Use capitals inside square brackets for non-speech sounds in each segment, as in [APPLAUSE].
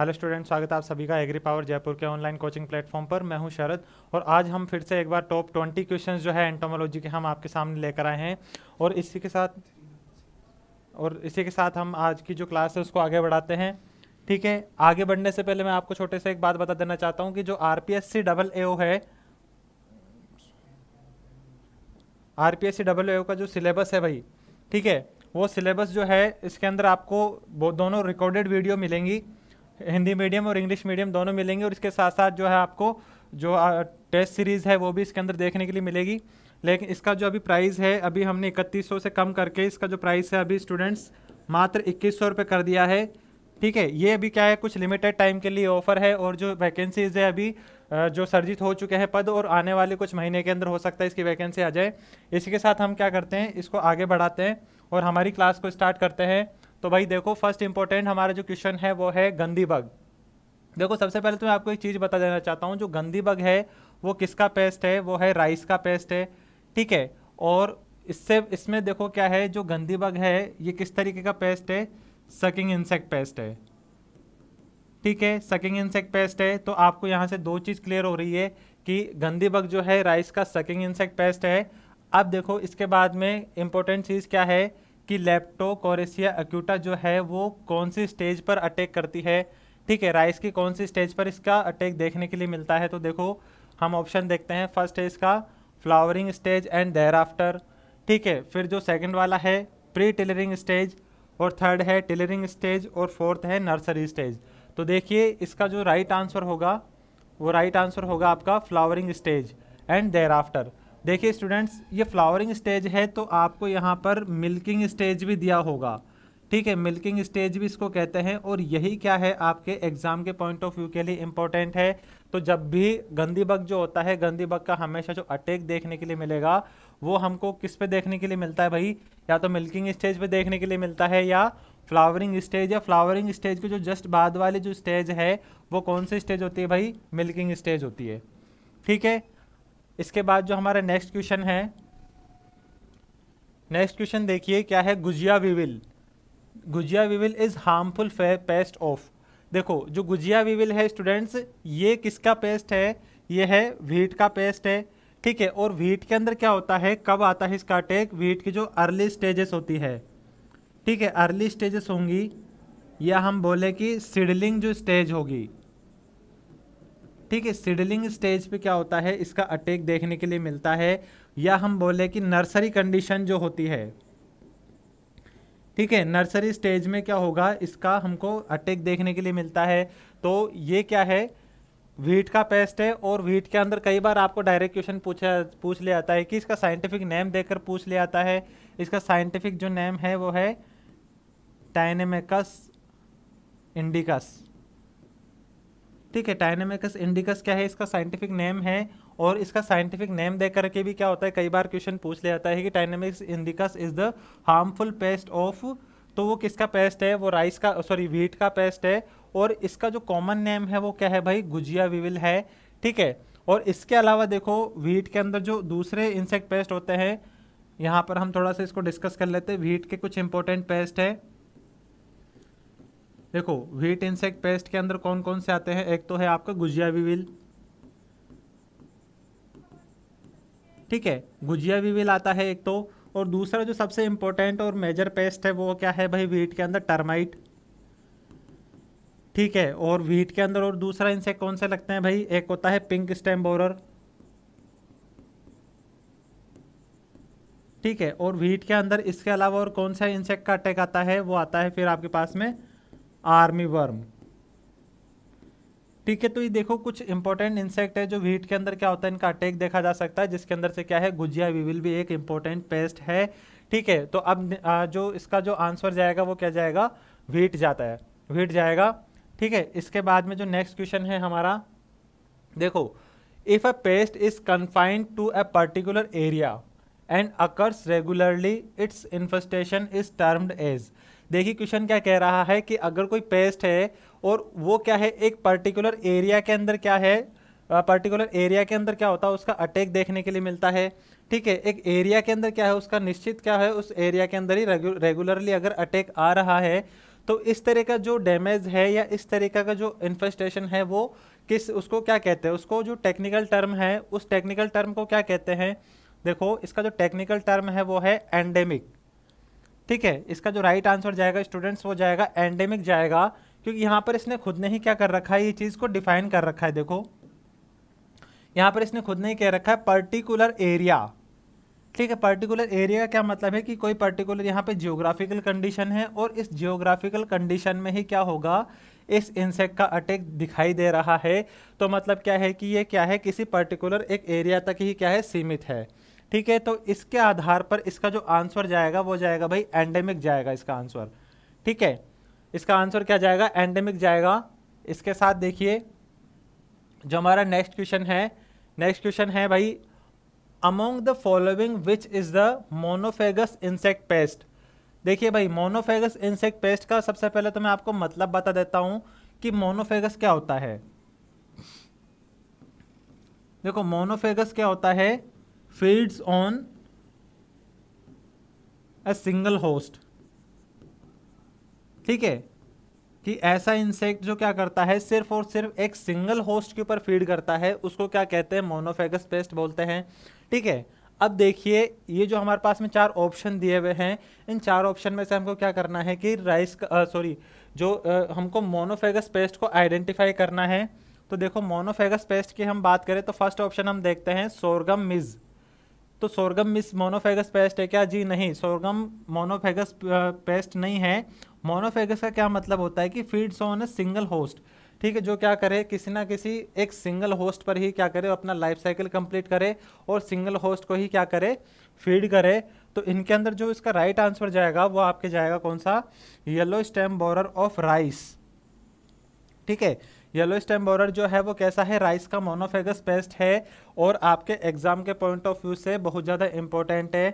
hello student स्वागत है आप सभी का एग्री पावर जयपुर के ऑनलाइन कोचिंग प्लेटफॉर्म पर मैं हूं शरद और आज हम फिर से एक बार टॉप ट्वेंटी क्वेश्चन जो है एंटोमोलॉजी के हम आपके सामने लेकर आए हैं और इसी के साथ और इसी के साथ हम आज की जो क्लास है उसको आगे बढ़ाते हैं ठीक है आगे बढ़ने से पहले मैं आपको छोटे से एक बात बता देना चाहता हूँ कि जो R P S C double A O है R P S C double A O का जो सिलेबस है भाई ठीक है वो सिलेबस जो है इसके अंदर आपको दोनों रिकॉर्डेड वीडियो मिलेंगी हिंदी मीडियम और इंग्लिश मीडियम दोनों मिलेंगे और इसके साथ साथ जो है आपको जो टेस्ट सीरीज़ है वो भी इसके अंदर देखने के लिए मिलेगी लेकिन इसका जो अभी प्राइस है अभी हमने इकतीस सौ से कम करके इसका जो प्राइस है अभी स्टूडेंट्स मात्र इक्कीस सौ रुपये कर दिया है ठीक है ये अभी क्या है कुछ लिमिटेड टाइम के लिए ऑफर है और जो वैकेंसीज़ है अभी जो सर्जित हो चुके हैं पद और आने वाले कुछ महीने के अंदर हो सकता है इसकी वैकेंसी आ जाए इसी के साथ हम क्या करते हैं इसको आगे बढ़ाते हैं और हमारी क्लास को स्टार्ट करते हैं तो भाई देखो फर्स्ट इंपॉर्टेंट हमारा जो क्वेश्चन है वो है गंदी बग देखो सबसे पहले तो मैं आपको एक चीज़ बता देना चाहता हूँ जो गंदी बग है वो किसका पेस्ट है वो है राइस का पेस्ट है ठीक है और इससे इसमें देखो क्या है जो गंदी बग है ये किस तरीके का पेस्ट है सकिंग इंसेक्ट पेस्ट है ठीक है सकिंग इंसेक्ट पेस्ट है तो आपको यहाँ से दो चीज़ क्लियर हो रही है कि गंदी बग जो है राइस का सकिंग इंसेक्ट पेस्ट है अब देखो इसके बाद में इम्पोर्टेंट चीज़ क्या है कि लेप्टोकोरेसिया एक्यूटा जो है वो कौन सी स्टेज पर अटैक करती है ठीक है राइस की कौन सी स्टेज पर इसका अटैक देखने के लिए मिलता है तो देखो हम ऑप्शन देखते हैं फर्स्ट है इसका flowering stage and thereafter ठीक है फिर जो सेकंड वाला है प्री टेलरिंग स्टेज और थर्ड है टेलरिंग स्टेज और फोर्थ है नर्सरी स्टेज तो देखिए इसका जो राइट right आंसर होगा वो राइट right आंसर होगा आपका flowering stage and thereafter देखिए स्टूडेंट्स ये फ्लावरिंग स्टेज है तो आपको यहाँ पर मिल्किंग स्टेज भी दिया होगा ठीक है मिल्किंग स्टेज भी इसको कहते हैं और यही क्या है आपके एग्ज़ाम के पॉइंट ऑफ व्यू के लिए इम्पोर्टेंट है तो जब भी गंदी बग जो होता है गंदी बग का हमेशा जो अटैक देखने के लिए मिलेगा वो हमको किस पे देखने के लिए मिलता है भाई या तो मिल्किंग स्टेज पे देखने के लिए मिलता है या फ्लावरिंग स्टेज या फ्लावरिंग स्टेज के जो जस्ट बाद वाली जो स्टेज है वो कौन सी स्टेज होती है भाई मिल्किंग स्टेज होती है ठीक है इसके बाद जो हमारा नेक्स्ट क्वेश्चन है नेक्स्ट क्वेश्चन देखिए क्या है gujiya weevil gujiya weevil is harmful pest of देखो जो गुजिया विविल है स्टूडेंट्स ये किसका पेस्ट है ये है व्हीट का पेस्ट है ठीक है और व्हीट के अंदर क्या होता है कब आता है इसका अटैक व्हीट की जो अर्ली स्टेजेस होती है ठीक है अर्ली स्टेजेस होंगी या हम बोले कि सिडलिंग जो स्टेज होगी ठीक है सिडलिंग स्टेज पे क्या होता है इसका अटैक देखने के लिए मिलता है या हम बोले कि नर्सरी कंडीशन जो होती है ठीक है नर्सरी स्टेज में क्या होगा इसका हमको अटैक देखने के लिए मिलता है तो ये क्या है व्हीट का पेस्ट है और व्हीट के अंदर कई बार आपको डायरेक्ट क्वेश्चन पूछा पूछ लिया आता है कि इसका साइंटिफिक नेम देकर पूछ लिया आता है इसका साइंटिफिक जो नेम है वो है टाइनेमेकस इंडिकस ठीक है डायनेमिकस इंडिकस क्या है इसका साइंटिफिक नेम है और इसका साइंटिफिक नेम दे करके भी क्या होता है कई बार क्वेश्चन पूछ लिया जाता है कि Tanymecus indicus is the harmful pest of तो वो किसका पेस्ट है वो राइस का सॉरी व्हीट का पेस्ट है और इसका जो कॉमन नेम है वो क्या है भाई गुजिया विविल है ठीक है और इसके अलावा देखो व्हीट के अंदर जो दूसरे इंसेक्ट पेस्ट होते हैं यहाँ पर हम थोड़ा सा इसको डिस्कस कर लेते हैं व्हीट के कुछ इंपॉर्टेंट पेस्ट है देखो व्हीट इंसेक्ट पेस्ट के अंदर कौन कौन से आते हैं एक तो है आपका गुजिया विविल ठीक है गुजिया विविल आता है एक तो और दूसरा जो सबसे इंपॉर्टेंट और मेजर पेस्ट है वो क्या है भाई व्हीट के अंदर टर्माइट ठीक है और व्हीट के अंदर और दूसरा इंसेक्ट कौन से लगते हैं भाई एक होता है पिंक स्टेम बोरर ठीक है और व्हीट के अंदर इसके अलावा और कौन सा इंसेक्ट का अटैक आता है वो आता है फिर आपके पास में आर्मी वर्म ठीक है तो ये देखो कुछ इंपॉर्टेंट इंसेक्ट है जो वीट के अंदर क्या होता है इनका अटैक देखा जा सकता है जिसके अंदर से क्या है गुजिया विल भी एक इंपॉर्टेंट पेस्ट है ठीक है तो अब जो इसका जो आंसर जाएगा वो क्या जाएगा वीट जाता है वीट जाएगा ठीक है इसके बाद में जो नेक्स्ट क्वेश्चन है हमारा देखो if a pest is confined to a particular area and occurs regularly its infestation is termed as देखिए क्वेश्चन क्या कह रहा है कि अगर कोई पेस्ट है और वो क्या है एक पर्टिकुलर एरिया के अंदर क्या है पर्टिकुलर एरिया के अंदर क्या होता है उसका अटैक देखने के लिए मिलता है ठीक है एक एरिया के अंदर क्या है उसका निश्चित क्या है उस एरिया के अंदर ही रेगुलरली अगर अटैक आ रहा है तो इस तरह का जो डैमेज है या इस तरीका का जो इन्फेस्टेशन है वो किस उसको क्या कहते हैं उसको जो टेक्निकल टर्म है उस टेक्निकल टर्म को क्या कहते हैं देखो इसका जो टेक्निकल टर्म है वो है एंडेमिक ठीक है इसका जो राइट आंसर जाएगा स्टूडेंट्स वो जाएगा एंडेमिक जाएगा क्योंकि यहाँ पर इसने खुद ने ही क्या कर रखा है ये चीज़ को डिफाइन कर रखा है देखो यहाँ पर इसने खुद ने ही कह रखा है पर्टिकुलर एरिया ठीक है पर्टिकुलर एरिया का क्या मतलब है कि कोई पर्टिकुलर यहाँ पे जियोग्राफिकल कंडीशन है और इस जियोग्राफिकल कंडीशन में ही क्या होगा इस इंसेक्ट का अटैक दिखाई दे रहा है तो मतलब क्या है कि ये क्या है किसी पर्टिकुलर एक एरिया तक ही क्या है सीमित है ठीक है तो इसके आधार पर इसका जो आंसर जाएगा वो जाएगा भाई एंडेमिक जाएगा इसका आंसर ठीक है इसका आंसर क्या जाएगा एंडेमिक जाएगा इसके साथ देखिए जो हमारा नेक्स्ट क्वेश्चन है नेक्स्ट क्वेश्चन है भाई among the following which is the monophagous insect pest देखिए भाई मोनोफेगस इंसेक्ट पेस्ट का सबसे पहले तो मैं आपको मतलब बता देता हूँ कि मोनोफेगस क्या होता है देखो मोनोफेगस क्या होता है feeds on a single host ठीक है कि ऐसा इंसेक्ट जो क्या करता है सिर्फ और सिर्फ एक सिंगल होस्ट के ऊपर फीड करता है उसको क्या कहते हैं मोनोफेगस पेस्ट बोलते हैं ठीक है अब देखिए ये जो हमारे पास में चार ऑप्शन दिए हुए हैं इन चार ऑप्शन में से हमको क्या करना है कि राइस सॉरी जो आ, हमको मोनोफेगस पेस्ट को आइडेंटिफाई करना है तो देखो मोनोफेगस पेस्ट की हम बात करें तो फर्स्ट ऑप्शन हम देखते हैं सोरगम मिज़ तो सोरगम मिस मोनोफेगस पेस्ट है क्या जी नहीं सोरगम मोनोफेगस पेस्ट नहीं है मोनोफेगस का क्या मतलब होता है कि feeds on a single host ठीक है जो क्या करे किसी ना किसी एक सिंगल होस्ट पर ही क्या करे अपना लाइफ साइकिल कंप्लीट करे और सिंगल होस्ट को ही क्या करे फीड करे तो इनके अंदर जो इसका राइट आंसर जाएगा वो आपके जाएगा कौन सा yellow stem borer of rice ठीक है येलो स्टेम बॉर्डर जो है वो कैसा है राइस का मोनोफेगस पेस्ट है और आपके एग्जाम के पॉइंट ऑफ व्यू से बहुत ज़्यादा इंपॉर्टेंट है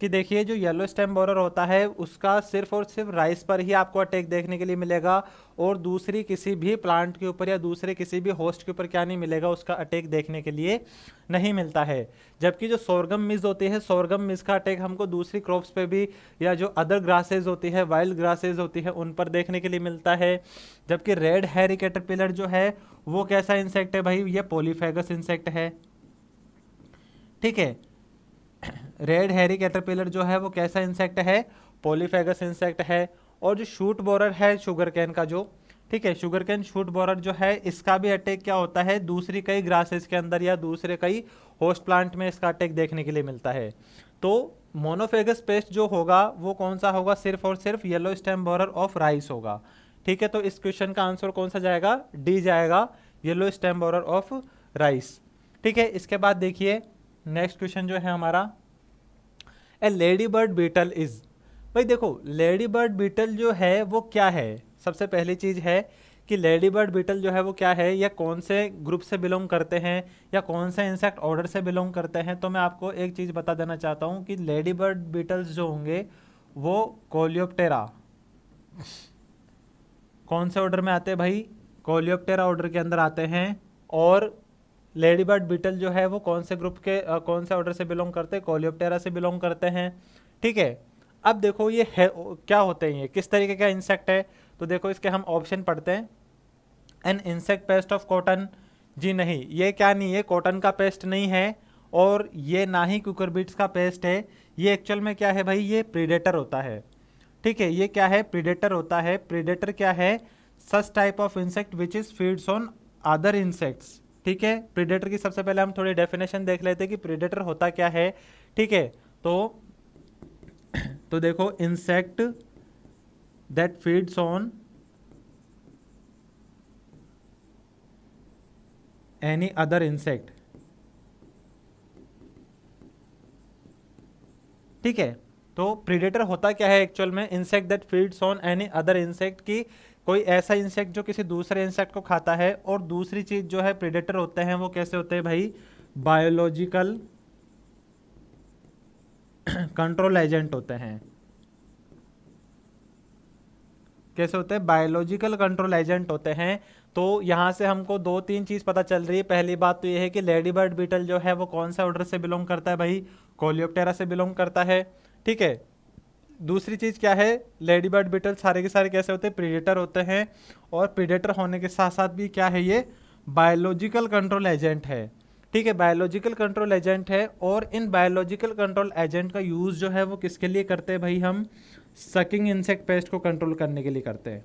कि देखिए जो येलो स्टेम बोरर होता है उसका सिर्फ और सिर्फ राइस पर ही आपको अटैक देखने के लिए मिलेगा और दूसरी किसी भी प्लांट के ऊपर या दूसरे किसी भी होस्ट के ऊपर क्या नहीं मिलेगा उसका अटैक देखने के लिए नहीं मिलता है जबकि जो सोरगम मिज होती है सोरगम मिज का अटैक हमको दूसरी क्रॉप्स पे भी या जो अदर ग्रासेज होती है वाइल्ड ग्रासेज होती है उन पर देखने के लिए मिलता है जबकि रेड हैरी कैटरपिलर जो है वो कैसा इंसेक्ट है भाई ये पोलीफेगस इंसेक्ट है ठीक है रेड हैरी कैटरपिलर जो है वो कैसा इंसेक्ट है पोलीफेगस इंसेक्ट है और जो शूट बोरर है शुगर कैन का जो ठीक है शुगर कैन शूट बोरर जो है इसका भी अटैक क्या होता है दूसरी कई ग्रासेस के अंदर या दूसरे कई होस्ट प्लांट में इसका अटैक देखने के लिए मिलता है तो मोनोफेगस पेस्ट जो होगा वो कौन सा होगा सिर्फ और सिर्फ yellow stem borer of rice होगा ठीक है तो इस क्वेश्चन का आंसर कौन सा जाएगा डी जाएगा yellow stem borer of rice ठीक है इसके बाद देखिए नेक्स्ट क्वेश्चन जो है हमारा a ladybird beetle is भाई देखो लेडी बर्ड बीटल जो है वो क्या है सबसे पहली चीज़ है कि लेडी बर्ड बीटल जो है वो क्या है या कौन से ग्रुप से बिलोंग करते हैं या कौन से इंसेक्ट ऑर्डर से बिलोंग करते हैं तो मैं आपको एक चीज़ बता देना चाहता हूँ कि लेडी बर्ड बीटल्स जो होंगे वो कोलियोप्टेरा कौन से ऑर्डर में आते हैं भाई कोलियोप्टेरा ऑर्डर के अंदर आते हैं और लेडी बर्ड बीटल जो है वो कौन से ग्रुप के आ, कौन से ऑर्डर से बिलोंग करते हैं कोलियोप्टेरा से बिलोंग करते हैं ठीक है अब देखो ये है क्या होते हैं ये किस तरीके का इंसेक्ट है तो देखो इसके हम ऑप्शन पढ़ते हैं an insect pest of cotton जी नहीं ये क्या नहीं है कॉटन का पेस्ट नहीं है और ये ना ही कुकरबीट्स का पेस्ट है ये एक्चुअल में क्या है भाई ये प्रीडेटर होता है ठीक है ये क्या है प्रीडेटर होता है प्रीडेटर क्या है such type of insect which is feeds on other insects ठीक है प्रीडेटर की सबसे पहले हम थोड़ी डेफिनेशन देख लेते हैं कि प्रीडेटर होता क्या है ठीक है तो [CLEARS THROAT] तो देखो insect that feeds on any other insect ठीक है तो प्रीडेटर होता क्या है एक्चुअल में insect that feeds on any other insect की कोई ऐसा इंसेक्ट जो किसी दूसरे इंसेक्ट को खाता है और दूसरी चीज़ जो है प्रिडेटर होते हैं वो कैसे होते हैं भाई बायोलॉजिकल कंट्रोल एजेंट होते हैं कैसे होते हैं बायोलॉजिकल कंट्रोल एजेंट होते हैं तो यहाँ से हमको दो तीन चीज़ पता चल रही है पहली बात तो ये है कि लेडी बर्ड बीटल जो है वो कौन सा ऑर्डर से बिलोंग करता है भाई कोलियोप्टेरा से बिलोंग करता है ठीक है दूसरी चीज़ क्या है लेडी बर्ड बीटल सारे के सारे कैसे होते हैं प्रीडेटर होते हैं और प्रीडेटर होने के साथ साथ भी क्या है ये बायोलॉजिकल कंट्रोल एजेंट है ठीक है बायोलॉजिकल कंट्रोल एजेंट है और इन बायोलॉजिकल कंट्रोल एजेंट का यूज़ जो है वो किसके लिए करते हैं भाई हम सकिंग इंसेक्ट पेस्ट को कंट्रोल करने के लिए करते हैं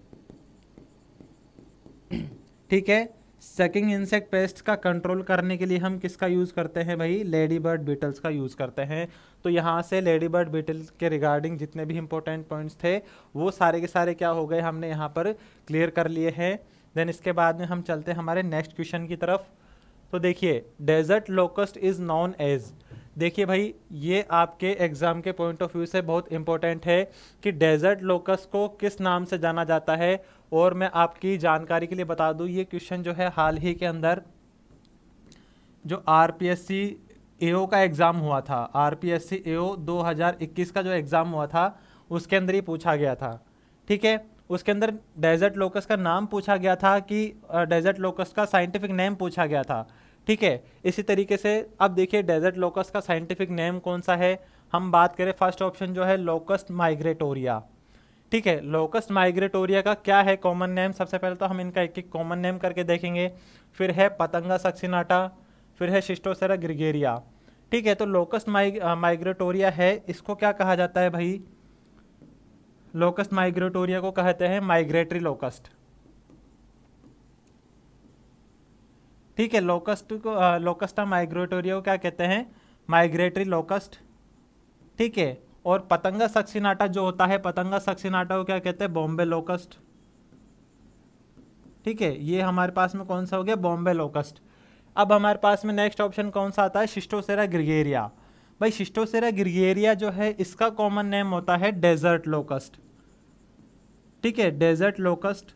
[CLEARS THROAT] ठीक है सेकिंग इंसेक्ट पेस्ट का कंट्रोल करने के लिए हम किसका यूज़ करते हैं भाई लेडी बर्ड बीटल्स का यूज़ करते हैं तो यहाँ से लेडी बर्ड बीटल के रिगार्डिंग जितने भी इंपॉर्टेंट पॉइंट्स थे वो सारे के सारे क्या हो गए हमने यहाँ पर क्लियर कर लिए हैं देन इसके बाद में हम चलते हैं हमारे नेक्स्ट क्वेश्चन की तरफ तो देखिए desert locust is known as देखिए भाई ये आपके एग्ज़ाम के पॉइंट ऑफ व्यू से बहुत इंपॉर्टेंट है कि डेजर्ट लोकस को किस नाम से जाना जाता है और मैं आपकी जानकारी के लिए बता दूँ ये क्वेश्चन जो है हाल ही के अंदर जो आर पी एस सी का एग्ज़ाम हुआ था आर पी एस सी का जो एग्ज़ाम हुआ था उसके अंदर ही पूछा गया था ठीक है उसके अंदर डेजर्ट लोकस का नाम पूछा गया था कि डेजर्ट लोकस का साइंटिफिक नेम पूछा गया था ठीक है इसी तरीके से अब देखिए डेजर्ट लोकस का साइंटिफिक नेम कौन सा है हम बात करें फर्स्ट ऑप्शन जो है लोकस माइग्रेटोरिया ठीक है लोकस्ट माइग्रेटोरिया का क्या है कॉमन नेम सबसे पहले तो हम इनका एक एक कॉमन नेम करके देखेंगे फिर है पतंगा सक्सिनाटा फिर है शिस्टोसेरा ग्रिगेरिया ठीक है तो लोकस्ट माइग माइग्रेटोरिया है इसको क्या कहा जाता है भाई लोकस्ट माइग्रेटोरिया को कहते हैं माइग्रेटरी लोकस्ट ठीक है लोकस्ट को लोकस्टा माइग्रेटोरिया को क्या कहते हैं माइग्रेटरी लोकस्ट ठीक है और पतंगा सक्सीनाटा जो होता है पतंगा सक्सीनाटा को क्या कहते हैं बॉम्बे लोकस्ट ठीक है ये हमारे पास में कौन सा हो गया बॉम्बे लोकस्ट अब हमारे पास में नेक्स्ट ऑप्शन कौन सा आता है शिस्टोसेरा ग्रिगेरिया भाई शिस्टोसेरा ग्रिगेरिया जो है इसका कॉमन नेम होता है डेजर्ट लोकस्ट ठीक है डेजर्ट लोकस्ट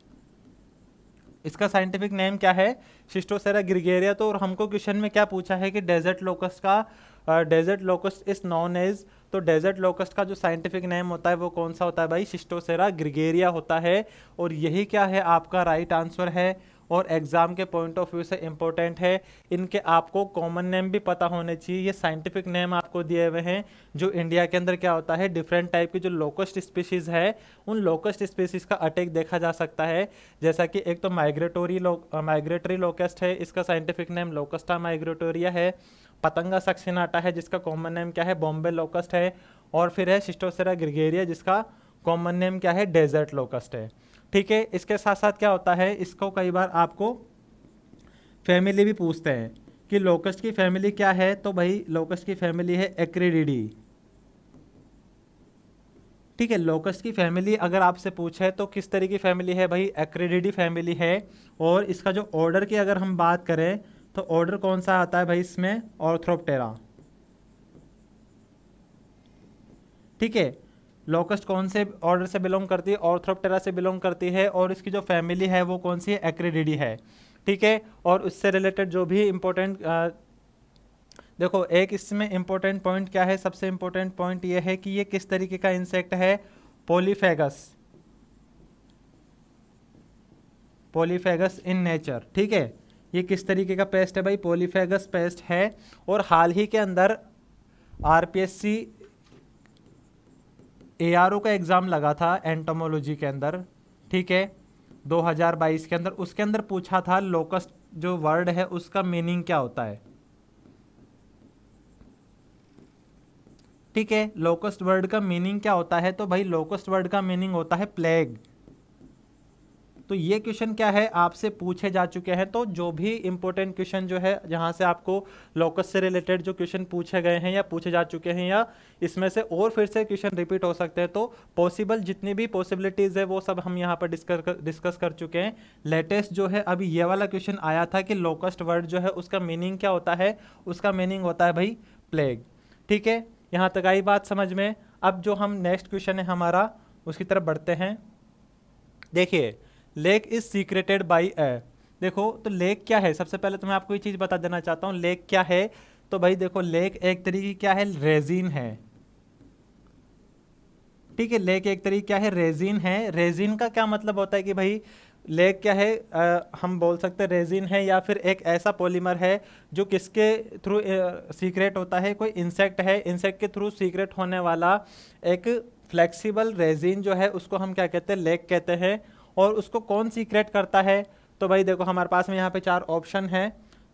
इसका साइंटिफिक नेम क्या है शिस्टोसेरा ग्रिगेरिया तो और हमको क्वेश्चन में क्या पूछा है कि डेजर्ट लोकस्ट का desert locust is known as तो डेजर्ट लोकस्ट का जो साइंटिफिक नेम होता है वो कौन सा होता है भाई शिस्टोसेरा ग्रिगेरिया होता है और यही क्या है आपका राइट right आंसर है और एग्ज़ाम के पॉइंट ऑफ व्यू से इम्पोर्टेंट है इनके आपको कॉमन नेम भी पता होने चाहिए ये साइंटिफिक नेम आपको दिए हुए हैं जो इंडिया के अंदर क्या होता है डिफरेंट टाइप की जो लोकस्ट स्पीशीज़ है उन लोकस्ट स्पीशीज़ का अटैक देखा जा सकता है जैसा कि एक तो माइग्रेटोरी लो माइग्रेटरी लोकस्ट है इसका साइंटिफिक नेम लोकस्टा माइग्रेटोरिया है पतंगा सक्सिनाटा है जिसका कॉमन नेम क्या है बॉम्बे लोकस्ट है और फिर है सिस्टोसेरा ग्रिगेरिया जिसका कॉमन नेम क्या है डेजर्ट लोकस्ट है ठीक है इसके साथ साथ क्या होता है इसको कई बार आपको फैमिली भी पूछते हैं कि लोकस्ट की फैमिली क्या है तो भाई लोकस्ट की फैमिली है एक्रीडीडी ठीक है लोकस्ट की फैमिली अगर आपसे पूछे तो किस तरह की फैमिली है भाई एक्रीडीडी फैमिली है और इसका जो ऑर्डर की अगर हम बात करें तो ऑर्डर कौन सा आता है भाई इसमें ऑर्थ्रोप्टेरा ठीक है लोकस्ट कौन से ऑर्डर से बिलोंग करती है ऑर्थ्रोप्टेरा से बिलोंग करती है और इसकी जो फैमिली है वो कौन सी एक्रेडिडी है ठीक है और उससे रिलेटेड जो भी इम्पोर्टेंट देखो एक इसमें इम्पोर्टेंट पॉइंट क्या है सबसे इम्पोर्टेंट पॉइंट ये है कि ये किस तरीके का इंसेक्ट है पोलीफेगस पोलीफेगस इन नेचर ठीक है ये किस तरीके का पेस्ट है भाई पोलीफेगस पेस्ट है और हाल ही के अंदर आरपीएससी एआरओ का एग्ज़ाम लगा था एंटोमोलॉजी के अंदर ठीक है 2022 के अंदर उसके अंदर पूछा था लोकस्ट जो वर्ड है उसका मीनिंग क्या होता है ठीक है लोकस्ट वर्ड का मीनिंग क्या होता है तो भाई लोकस्ट वर्ड का मीनिंग होता है प्लेग तो ये क्वेश्चन क्या है आपसे पूछे जा चुके हैं तो जो भी इंपॉर्टेंट क्वेश्चन जो है जहाँ से आपको लोकस से रिलेटेड जो क्वेश्चन पूछे गए हैं या पूछे जा चुके हैं या इसमें से और फिर से क्वेश्चन रिपीट हो सकते हैं तो पॉसिबल जितनी भी पॉसिबिलिटीज़ है वो सब हम यहाँ पर डिस्कस डिस्कस कर चुके हैं लेटेस्ट जो है अभी ये वाला क्वेश्चन आया था कि लोकस्ट वर्ड जो है उसका मीनिंग क्या होता है उसका मीनिंग होता है भाई प्लेग ठीक है यहाँ तक आई बात समझ में अब जो हम नेक्स्ट क्वेश्चन है हमारा उसकी तरफ बढ़ते हैं देखिए lac is secreted by a देखो तो लेक क्या है सबसे पहले तो मैं आपको ये चीज़ बता देना चाहता हूँ लेक क्या है तो भाई देखो लेक एक तरीके क्या है रेजिन है ठीक है लेक एक तरीके क्या है रेजिन है रेजिन का क्या मतलब होता है कि भाई लेक क्या है आ, हम बोल सकते हैं रेजिन है या फिर एक ऐसा पॉलीमर है जो किसके थ्रू सीक्रेट होता है कोई इंसेक्ट है इंसेक्ट के थ्रू सीक्रेट होने वाला एक फ्लेक्सिबल रेजिन जो है उसको हम क्या कहते हैं लेक कहते हैं और उसको कौन सीक्रेट करता है तो भाई देखो हमारे पास में यहाँ पे चार ऑप्शन है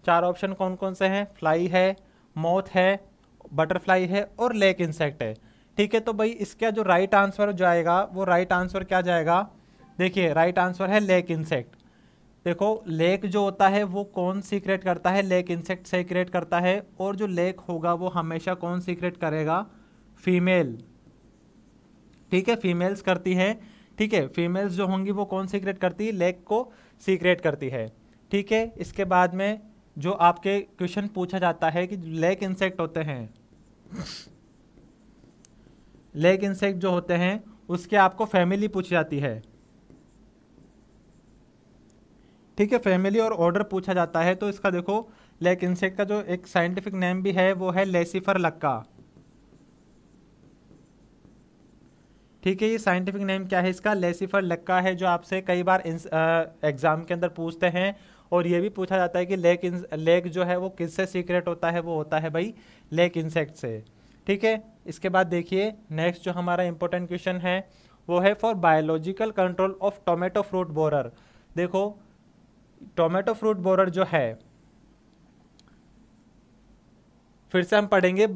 चार ऑप्शन कौन कौन से हैं फ्लाई है मौत है बटरफ्लाई है और लेक इंसेक्ट है ठीक है तो भाई इसका जो राइट आंसर जाएगा वो राइट आंसर क्या जाएगा देखिए राइट आंसर है लेक इंसेक्ट देखो लेक जो होता है वो कौन सीक्रेट करता है लेक इंसेक्ट सीक्रेट करता है और जो लेक होगा वो हमेशा कौन सीक्रेट करेगा फीमेल ठीक है फीमेल्स करती हैं ठीक है फीमेल्स जो होंगी वो कौन सीक्रेट करती है लेग को सीक्रेट करती है ठीक है इसके बाद में जो आपके क्वेश्चन पूछा जाता है कि लेग इंसेक्ट होते हैं लेग इंसेक्ट जो होते हैं उसके आपको फैमिली पूछी जाती है ठीक है फैमिली और ऑर्डर पूछा जाता है तो इसका देखो लेक इंसेक्ट का जो एक साइंटिफिक नेम भी है वो है लेसिफर लक्का ठीक है ये साइंटिफिक नेम क्या है इसका लेसीफर लक्का है जो आपसे कई बार एग्ज़ाम के अंदर पूछते हैं और ये भी पूछा जाता है कि लेक लेक जो है वो किससे सीक्रेट होता है वो होता है भाई लेक इंसेक्ट से ठीक है इसके बाद देखिए नेक्स्ट जो हमारा इंपॉर्टेंट क्वेश्चन है वो है for biological control of tomato fruit borer देखो टोमेटो फ्रूट बोरर जो है फिर से हम पढ़ेंगे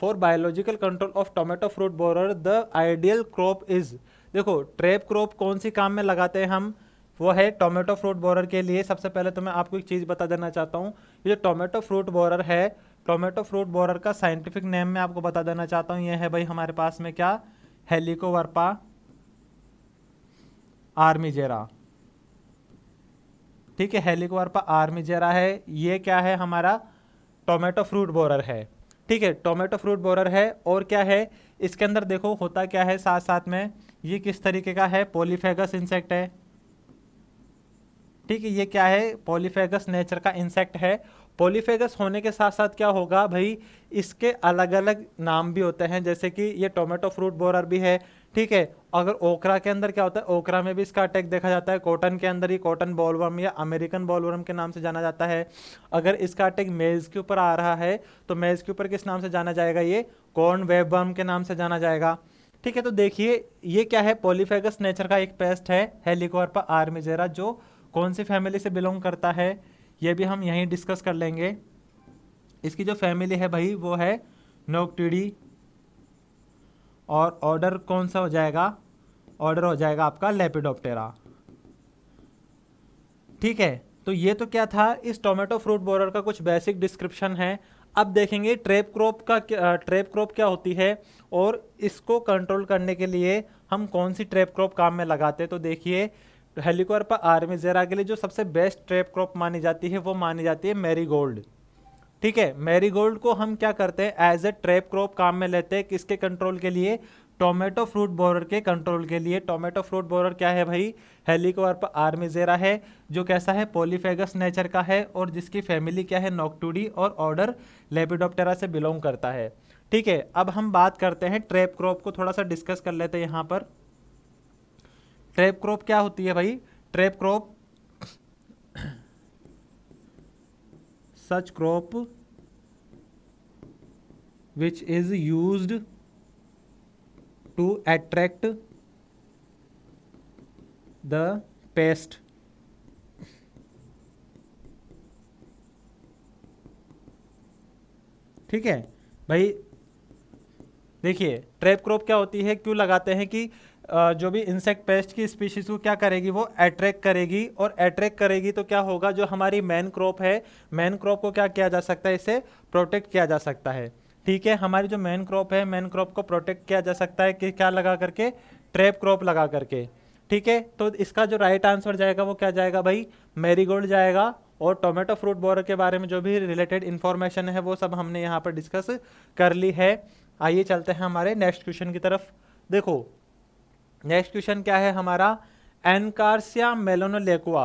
for biological control of tomato fruit borer the ideal crop is देखो ट्रैप क्रॉप कौन सी काम में लगाते हैं हम वो है टोमेटो फ्रूट बोरर के लिए सबसे पहले तो मैं आपको एक चीज़ बता देना चाहता हूँ ये जो टोमेटो फ्रूट बोरर है टोमेटो फ्रूट बोरर का साइंटिफिक नेम मैं आपको बता देना चाहता हूँ ये है भाई हमारे पास में क्या हेलिकोवर्पा आर्मीजेरा ठीक है हेलिकोवर्पा आर्मीजेरा है ये क्या है हमारा टोमेटो फ्रूट बोरर है ठीक है टोमेटो फ्रूट बोरर है और क्या है इसके अंदर देखो होता क्या है साथ साथ में ये किस तरीके का है पोलीफेगस इंसेक्ट है ठीक है ये क्या है पोलीफेगस नेचर का इंसेक्ट है पोलीफेगस होने के साथ साथ क्या होगा भाई इसके अलग अलग नाम भी होते हैं जैसे कि ये टोमेटो फ्रूट बोरर भी है ठीक है अगर ओकरा के अंदर क्या होता है ओकरा में भी इसका अटैक देखा जाता है कॉटन के अंदर ही कॉटन बॉलवर्म या अमेरिकन बॉलवर्म के नाम से जाना जाता है अगर इसका अटैक मेल्स के ऊपर आ रहा है तो मेल्स के ऊपर किस नाम से जाना जाएगा ये कॉर्न वेबवर्म के नाम से जाना जाएगा ठीक है तो देखिए ये क्या है पोलिफेगस नेचर का एक पेस्ट है हेलीकॉर्पा आर्मिजेरा जो कौन सी फैमिली से बिलोंग करता है ये भी हम यहीं डिस्कस कर लेंगे इसकी जो फैमिली है भाई वो है नोकटिडी और ऑर्डर कौन सा हो जाएगा ऑर्डर हो जाएगा आपका लेपिडोप्टेरा ठीक है तो ये तो क्या था इस टोमेटो फ्रूट बोरर का कुछ बेसिक डिस्क्रिप्शन है अब देखेंगे ट्रेप क्रॉप का ट्रेप क्रॉप क्या होती है और इसको कंट्रोल करने के लिए हम कौन सी ट्रेप क्रॉप काम में लगाते हैं तो देखिए हेलीकॉप्टर आर्मी जेरा के लिए जो सबसे बेस्ट ट्रेप क्रॉप मानी जाती है वो मानी जाती है मेरीगोल्ड ठीक है मैरीगोल्ड को हम क्या करते हैं एज ए ट्रैप क्रॉप काम में लेते हैं किसके कंट्रोल के लिए टोमेटो फ्रूट बोरर के कंट्रोल के लिए टोमेटो फ्रूट बोरर क्या है भाई हेलिकोवर्प आर्मीजेरा है जो कैसा है पोलीफेगस नेचर का है और जिसकी फैमिली क्या है नॉकटूडी और ऑर्डर लेपिडोप्टेरा से बिलोंग करता है ठीक है अब हम बात करते हैं ट्रैप क्रॉप को थोड़ा सा डिस्कस कर लेते हैं यहाँ पर ट्रैप क्रॉप क्या होती है भाई trap crop such crop which is used to attract the pest ठीक है भाई देखिए ट्रैप क्रॉप क्या होती है क्यों लगाते हैं कि जो भी इंसेक्ट पेस्ट की स्पीशीज़ को क्या करेगी वो अट्रैक्ट करेगी और अट्रैक्ट करेगी तो क्या होगा जो हमारी मैन क्रॉप है मैन क्रॉप को क्या किया जा सकता है इसे प्रोटेक्ट किया जा सकता है ठीक है हमारी जो मैन क्रॉप है मैन क्रॉप को प्रोटेक्ट किया जा सकता है कि क्या लगा करके ट्रैप क्रॉप लगा करके ठीक है तो इसका जो राइट आंसर जाएगा वो क्या जाएगा भाई मेरीगोल्ड जाएगा और टोमेटो फ्रूट बोर के बारे में जो भी रिलेटेड इन्फॉर्मेशन है वो सब हमने यहाँ पर डिस्कस कर ली है आइए चलते हैं हमारे नेक्स्ट क्वेश्चन की तरफ देखो नेक्स्ट क्वेश्चन क्या है हमारा Encarsia melanoleuca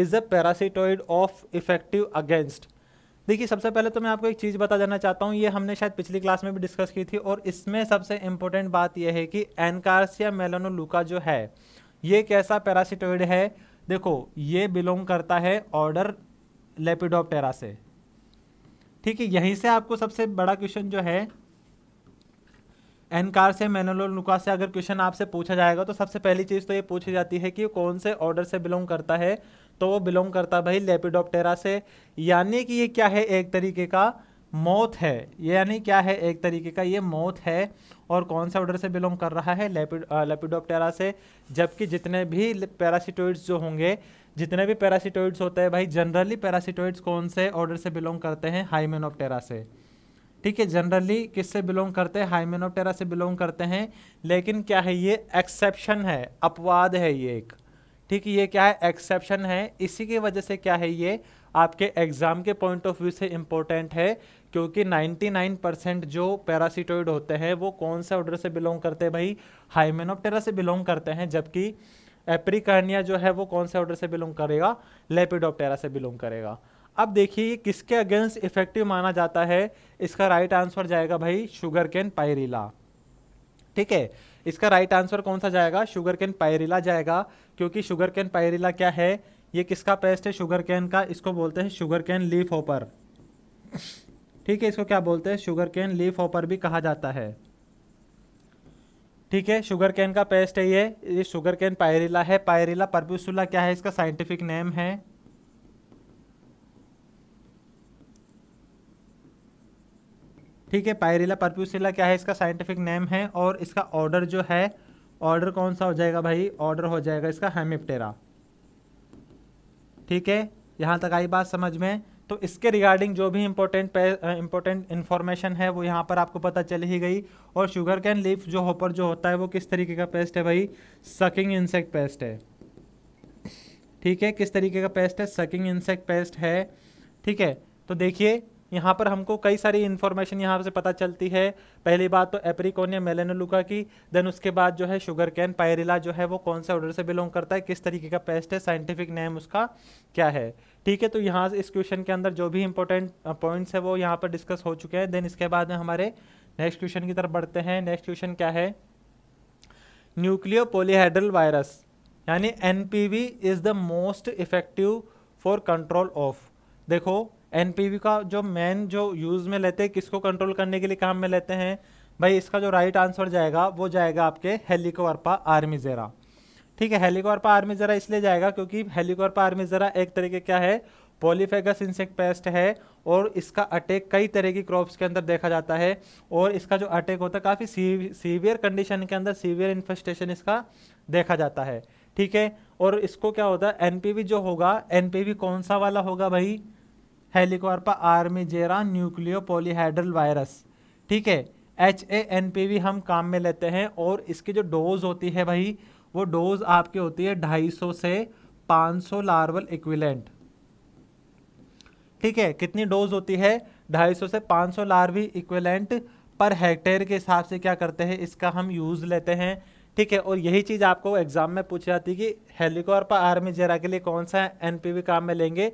is a parasitoid of effective against देखिए सबसे पहले तो मैं आपको एक चीज़ बता देना चाहता हूँ ये हमने शायद पिछली क्लास में भी डिस्कस की थी और इसमें सबसे इम्पोर्टेंट बात यह है कि एनकारसिया मेलोनोलुका जो है ये कैसा पैरासिटोइड है देखो ये बिलोंग करता है ऑर्डर लेपिडोप्टेरा से ठीक है यहीं से आपको सबसे बड़ा क्वेश्चन जो है एनकार से नुका से अगर क्वेश्चन आपसे पूछा जाएगा तो सबसे पहली चीज़ तो ये पूछी जाती है कि कौन से ऑर्डर से बिलोंग करता है तो वो बिलोंग करता भाई लेपिडोप्टेरा से यानी कि ये क्या है एक तरीके का मौत है यानी क्या है एक तरीके का ये मौत है और कौन सा ऑर्डर से बिलोंग कर रहा है लेपिड लेपिडोप्टेरा से जबकि जितने भी पैरासिटोइड्स जो होंगे जितने भी पैरासिटोइड्स होते हैं भाई जनरली पैरासिटोइड्स कौन से ऑर्डर से बिलोंग करते हैं हाईमेनोप्टेरा से ठीक है जनरली किससे बिलोंग करते हैं हाइमेनोटेरा से बिलोंग करते हैं लेकिन क्या है ये एक्सेप्शन है अपवाद है ये एक ठीक है ये क्या है एक्सेप्शन है इसी की वजह से क्या है ये आपके एग्ज़ाम के पॉइंट ऑफ व्यू से इम्पोर्टेंट है क्योंकि 99 परसेंट जो पैरासिटोइड होते हैं वो कौन से ऑर्डर से बिलोंग करते हैं भाई हाइमेनोप्टेरा से बिलोंग करते हैं जबकि एप्रिकर्निया जो है वो कौन से ऑर्डर से बिलोंग करेगा लेपिडोप्टेरा से बिलोंग करेगा अब देखिए ये किसके अगेंस्ट इफेक्टिव माना जाता है इसका राइट आंसर जाएगा भाई शुगर कैन पायरीला ठीक है इसका राइट आंसर कौन सा जाएगा शुगर कैन पायरीला जाएगा क्योंकि शुगर कैन पायरीला क्या है ये किसका पेस्ट है शुगर कैन का इसको बोलते हैं शुगर कैन लीफ होपर ठीक है इसको क्या बोलते हैं शुगर कैन लीफ होपर भी कहा जाता है ठीक है शुगर कैन का पेस्ट है ये ये शुगर कैन पायरीला है पायरीला परपुसुला क्या है इसका साइंटिफिक नेम है ठीक है पायरिला परप्यूसिला क्या है इसका साइंटिफिक नेम है और इसका ऑर्डर जो है ऑर्डर कौन सा हो जाएगा भाई ऑर्डर हो जाएगा इसका हेमिप्टेरा ठीक है यहाँ तक आई बात समझ में तो इसके रिगार्डिंग जो भी इम्पोर्टेंट इम्पोर्टेंट इन्फॉर्मेशन है वो यहाँ पर आपको पता चल ही गई और शुगर कैन लीफ जो होपर जो होता है वो किस तरीके का पेस्ट है भाई सकिंग इंसेक्ट पेस्ट है ठीक है किस तरीके का पेस्ट है सकिंग इंसेक्ट पेस्ट है ठीक है तो देखिए यहाँ पर हमको कई सारी इन्फॉर्मेशन यहाँ से पता चलती है पहली बात तो एप्रिकोनिया मेलेनोलुका की देन उसके बाद जो है शुगर कैन पायरिला जो है वो कौन से ऑर्डर से बिलोंग करता है किस तरीके का पेस्ट है साइंटिफिक नेम उसका क्या है ठीक है तो यहाँ इस क्वेश्चन के अंदर जो भी इंपॉर्टेंट पॉइंट्स है वो यहाँ पर डिस्कस हो चुके हैं देन इसके बाद में हमारे नेक्स्ट क्वेश्चन की तरफ बढ़ते हैं नेक्स्ट क्वेश्चन क्या है न्यूक्लियो पोलीहाइड्रल वायरस यानी N is the most effective for control of देखो एन का जो मेन जो यूज़ में लेते हैं किसको कंट्रोल करने के लिए काम में लेते हैं भाई इसका जो राइट आंसर जाएगा वो जाएगा आपके हेलीकॉर्पा आर्मी ज़ेरा ठीक है हेलीकॉर्पा आर्मी ज़रा इसलिए जाएगा क्योंकि हेलीकॉर्पा आर्मी ज़रा एक तरीके क्या है पॉलीफेगस इंसेक्ट पेस्ट है और इसका अटैक कई तरह की क्रॉप्स के अंदर देखा जाता है और इसका जो अटैक होता है काफ़ी सीवियर कंडीशन के अंदर सीवियर इन्फेस्टेशन इसका देखा जाता है ठीक है और इसको क्या होता है एनपीवी जो होगा एनपीवी कौन सा वाला होगा भाई army armigera nucleopolyhedral virus ठीक है H A N P V हम काम में लेते हैं और इसकी जो डोज होती है भाई वो डोज आपकी होती है ढाई सौ से पाँच सौ लार्वल इक्विलेंट ठीक है कितनी डोज होती है ढाई सौ से पाँच सौ लार्वी इक्विलेंट पर हेक्टेयर के हिसाब से क्या करते हैं इसका हम यूज़ लेते हैं ठीक है और यही चीज़ आपको एग्जाम में पूछी जाती है कि हेलीकॉर्प आर्मी जेरा के लिए कौन सा एनपीवी काम में लेंगे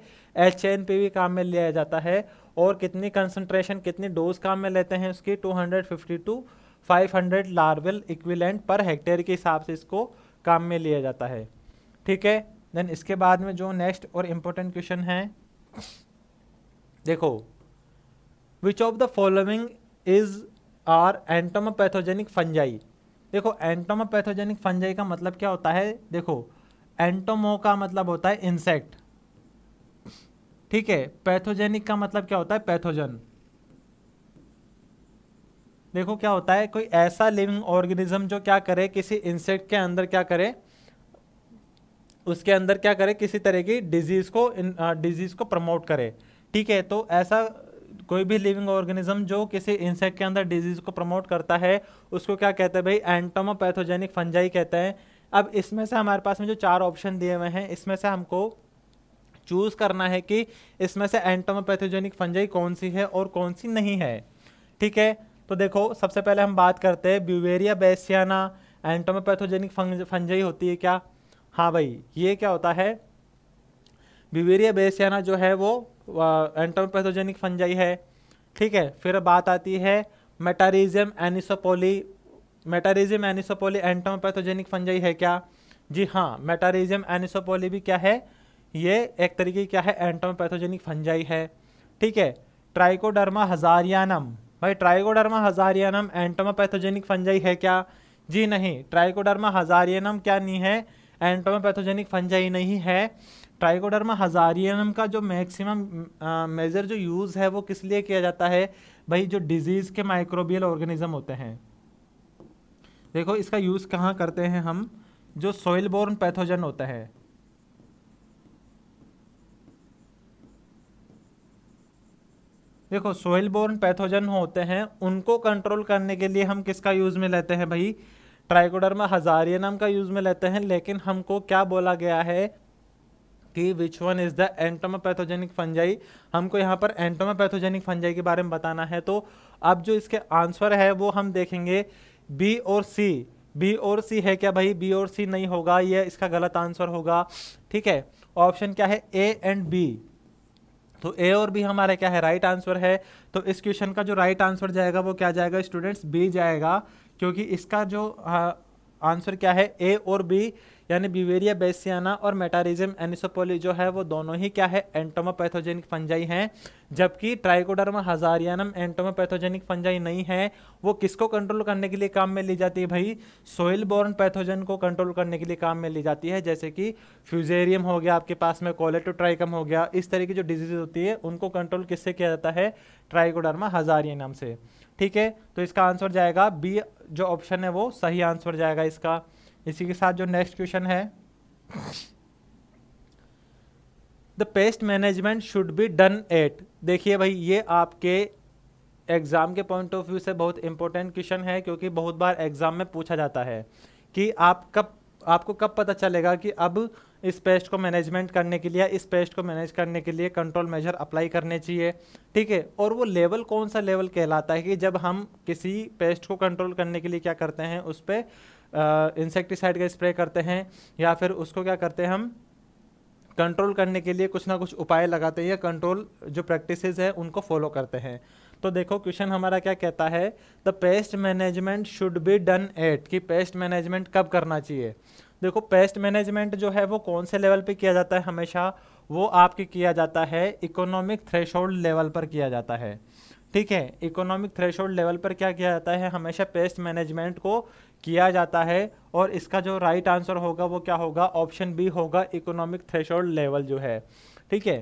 एच एनपीवी काम में लिया जाता है और कितनी कंसनट्रेशन कितनी डोज काम में लेते हैं उसकी fifty to 500 larval equivalent per hectare के हिसाब से इसको काम में लिया जाता है ठीक है देन इसके बाद में जो नेक्स्ट और इम्पोर्टेंट क्वेश्चन है देखो which of the following is are entomopathogenic fungi देखो एंटोमोपैथोजेनिक फंजाई का मतलब क्या होता है देखो एंटोमो का मतलब होता है इंसेक्ट ठीक है पैथोजेनिक का मतलब क्या होता है पैथोजन देखो क्या होता है कोई ऐसा लिविंग ऑर्गेनिज्म जो क्या करे किसी इंसेक्ट के अंदर क्या करे उसके अंदर क्या करे किसी तरह की डिजीज़ को डिजीज़ uh, को प्रमोट करे ठीक है तो ऐसा कोई भी लिविंग ऑर्गेनिज्म जो किसी इंसेक्ट के अंदर डिजीज को प्रमोट करता है उसको क्या कहते हैं भाई एंटोमोपैथोजेनिक फंजाई कहते हैं अब इसमें से हमारे पास में जो चार ऑप्शन दिए हुए हैं इसमें से हमको चूज़ करना है कि इसमें से एंटोमोपैथोजेनिक फंजाई कौन सी है और कौन सी नहीं है ठीक है तो देखो सबसे पहले हम बात करते हैं ब्यूवेरिया बेसियाना एंटोमोपैथोजेनिक फंजाई होती है क्या हाँ भाई ये क्या होता है विवेरिया बेसियाना जो है वो एंटोपैथोजेनिक फंजाई है ठीक है फिर बात आती है मेटारिज्म एनिसोपोली मेटारिज्म एनिसोपोली एंटोपैथोजेनिक फंजाई है क्या जी हाँ मेटारिज्म एनिसोपोली भी क्या है ये एक तरीके क्या है एंटोपैथोजेनिक फंजाई है ठीक है ट्राइकोडर्मा हजारियानम भाई ट्राइकोडर्मा हजारियानम एंटोमोपैथोजेनिक फंजाई है क्या जी नहीं ट्राइकोडर्मा हजारियानम क्या नहीं है एंटोमोपैथोजेनिक फंजाई नहीं है ट्राइकोडर्मा हजारियनम का जो मैक्सिमम मेज़र जो यूज़ है वो किस लिए किया जाता है भाई जो डिजीज़ के माइक्रोबियल ऑर्गेनिज्म होते हैं देखो इसका यूज़ कहाँ करते हैं हम जो सोइल बोर्न पैथोजन होता है देखो सोइल बोर्न पैथोजन होते हैं उनको कंट्रोल करने के लिए हम किसका यूज़ में लेते हैं भाई ट्राइकोडर्मा हजारियनम का यूज़ में लेते हैं लेकिन हमको क्या बोला गया है कि which one is the entomopathogenic fungi हमको यहाँ पर एंटोमोपैथोजेनिक फंजाई के बारे में बताना है तो अब जो इसके आंसर है वो हम देखेंगे बी और सी बी और सी है क्या भाई बी और सी नहीं होगा ये इसका गलत आंसर होगा ठीक है ऑप्शन क्या है ए एंड बी तो ए और बी हमारा क्या है राइट right आंसर है तो इस क्वेश्चन का जो राइट right आंसर जाएगा वो क्या जाएगा स्टूडेंट्स बी जाएगा क्योंकि इसका जो आंसर हाँ, क्या है ए और बी यानी बीवेरिया बेसियाना और मेटारिजम एनिसोपोली जो है वो दोनों ही क्या है एंटोमोपैथोजेनिक फंजाई हैं जबकि ट्राइकोडर्मा हजारियानम एंटोमोपैथोजेनिक फंजाई नहीं है वो किसको कंट्रोल करने के लिए काम में ली जाती है भाई सोइल बोर्न पैथोजन को कंट्रोल करने के लिए काम में ली जाती है जैसे कि फ्यूजेरियम हो गया आपके पास में कोलेटोट्राइकम हो गया इस तरह की जो डिजीज होती है उनको कंट्रोल किससे किया जाता है ट्राइकोडर्मा हजारियानम से ठीक है तो इसका आंसर जाएगा बी जो ऑप्शन है वो सही आंसर जाएगा इसका इसी के साथ जो नेक्स्ट क्वेश्चन है the pest management should be done at देखिए भाई ये आपके एग्ज़ाम के पॉइंट ऑफ व्यू से बहुत इंपॉर्टेंट क्वेश्चन है क्योंकि बहुत बार एग्ज़ाम में पूछा जाता है कि आप कब आपको कब पता चलेगा कि अब इस पेस्ट को मैनेजमेंट करने के लिए इस पेस्ट को मैनेज करने के लिए कंट्रोल मेजर अप्लाई करने चाहिए ठीक है और वो लेवल कौन सा लेवल कहलाता है कि जब हम किसी पेस्ट को कंट्रोल करने के लिए क्या करते हैं उस पर इंसेक्टिसाइड का स्प्रे करते हैं या फिर उसको क्या करते हैं हम कंट्रोल करने के लिए कुछ ना कुछ उपाय लगाते हैं या कंट्रोल जो प्रैक्टिस हैं उनको फॉलो करते हैं तो देखो क्वेश्चन हमारा क्या कहता है the pest management should be done at कि पेस्ट मैनेजमेंट कब करना चाहिए देखो पेस्ट मैनेजमेंट जो है वो कौन से लेवल पे किया जाता है हमेशा वो आपके किया जाता है इकोनॉमिक थ्रेश लेवल पर किया जाता है ठीक है इकोनॉमिक थ्रेश लेवल पर क्या किया जाता है हमेशा पेस्ट मैनेजमेंट को किया जाता है और इसका जो राइट आंसर होगा वो क्या होगा ऑप्शन बी होगा इकोनॉमिक थ्रेशोल्ड लेवल जो है ठीक है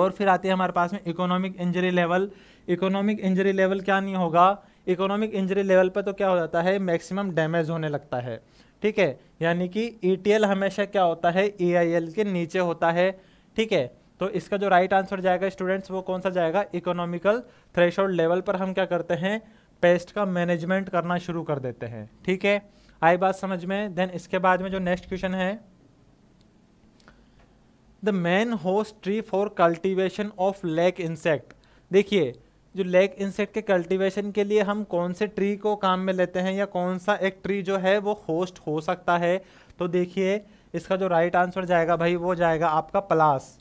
और फिर आते हैं हमारे पास में economic injury level economic injury level क्या नहीं होगा इकोनॉमिक इंजरी लेवल पर तो क्या हो जाता है मैक्सिमम डैमेज होने लगता है ठीक है यानी कि ई e हमेशा क्या होता है ई के नीचे होता है ठीक है तो इसका जो राइट आंसर जाएगा स्टूडेंट्स वो कौन सा जाएगा इकोनॉमिकल थ्रेशोल्ड लेवल पर हम क्या करते हैं पेस्ट का मैनेजमेंट करना शुरू कर देते हैं ठीक है आई बात समझ में देन इसके बाद में जो नेक्स्ट क्वेश्चन है the main host tree for cultivation of lac insect देखिए जो लेक इंसेक्ट के कल्टीवेशन के लिए हम कौन से ट्री को काम में लेते हैं या कौन सा एक ट्री जो है वो होस्ट हो सकता है तो देखिए इसका जो राइट आंसर जाएगा भाई वो जाएगा आपका प्लास